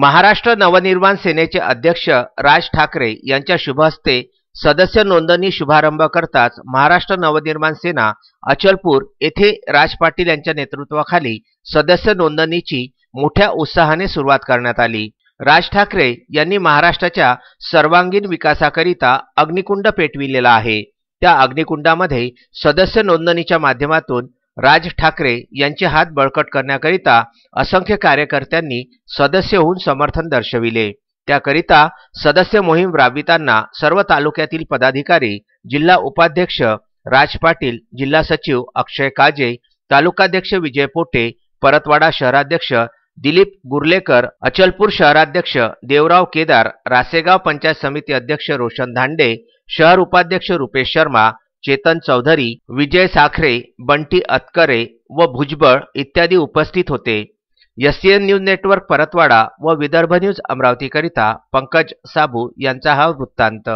महाराष्ट्र नवनिर्माण सेनेचे अध्यक्ष राज ठाकरे यांच्या शुभ हस्ते सदस्य नोंदणी शुभारंभ करताच महाराष्ट्र नवनिर्माण सेना अचलपूर येथे राज पाटील यांच्या नेतृत्वाखाली सदस्य नोंदणीची मोठ्या उत्साहाने सुरुवात करण्यात आली राज ठाकरे यांनी महाराष्ट्राच्या सर्वांगीण विकासाकरिता अग्निकुंड पेटविलेला आहे त्या अग्निकुंडामध्ये सदस्य नोंदणीच्या माध्यमातून राज ठाकरे यांचे हात बळकट करण्याकरिता असंख्य कार्यकर्त्यांनी सदस्य होऊन समर्थन दर्शविले त्याकरिता सदस्य मोहीम राबविताना सर्व तालुक्यातील पदाधिकारी जिल्हा उपाध्यक्ष राज पाटील जिल्हा सचिव अक्षय काजे तालुकाध्यक्ष विजय पोटे परतवाडा शहराध्यक्ष दिलीप गुर्लेकर अचलपूर शहराध्यक्ष देवराव केदार रासेगाव पंचायत समिती अध्यक्ष रोशन धांडे शहर उपाध्यक्ष रुपेश शर्मा चेतन चौधरी विजय साखरे बंटी अतकरे व भुजबळ इत्यादी उपस्थित होते एन न्यूज नेटवर्क परतवाडा व विदर्भ न्यूज अमरावतीकरिता पंकज साबू यांचा हा वृत्तांत